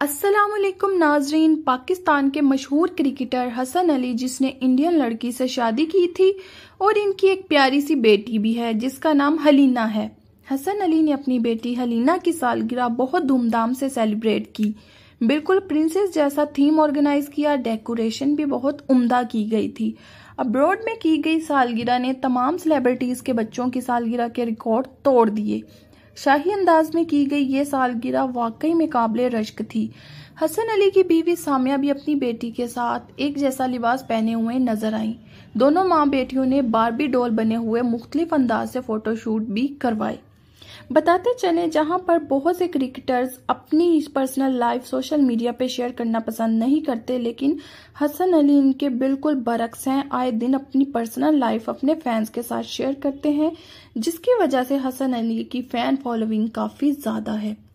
असलम नाजरीन पाकिस्तान के मशहूर क्रिकेटर हसन अली जिसने इंडियन लड़की से शादी की थी और इनकी एक प्यारी सी बेटी भी है जिसका नाम हलीना है हसन अली ने अपनी बेटी हलीना की सालगिरह बहुत धूमधाम से सेलिब्रेट की बिल्कुल प्रिंसेस जैसा थीम ऑर्गेनाइज किया डेकोरेशन भी बहुत उम्दा की गई थी अब्रॉड में की गई सालगिरह ने तमाम सेलिब्रिटीज के बच्चों की सालगिरह के रिकॉर्ड तोड़ दिए शाही अंदाज में की गई ये सालगिरह वाकई में काबिल रश्क थी हसन अली की बीवी सामिया भी अपनी बेटी के साथ एक जैसा लिबास पहने हुए नजर आईं। दोनों माँ बेटियों ने बारबी डोल बने हुए मुख्तलिफ अंदाज से फोटोशूट भी करवाए बताते चले जहां पर बहुत से क्रिकेटर्स अपनी पर्सनल लाइफ सोशल मीडिया पे शेयर करना पसंद नहीं करते लेकिन हसन अली इनके बिल्कुल बरक्स हैं आए दिन अपनी पर्सनल लाइफ अपने फैंस के साथ शेयर करते हैं जिसकी वजह से हसन अली की फैन फॉलोइंग काफी ज्यादा है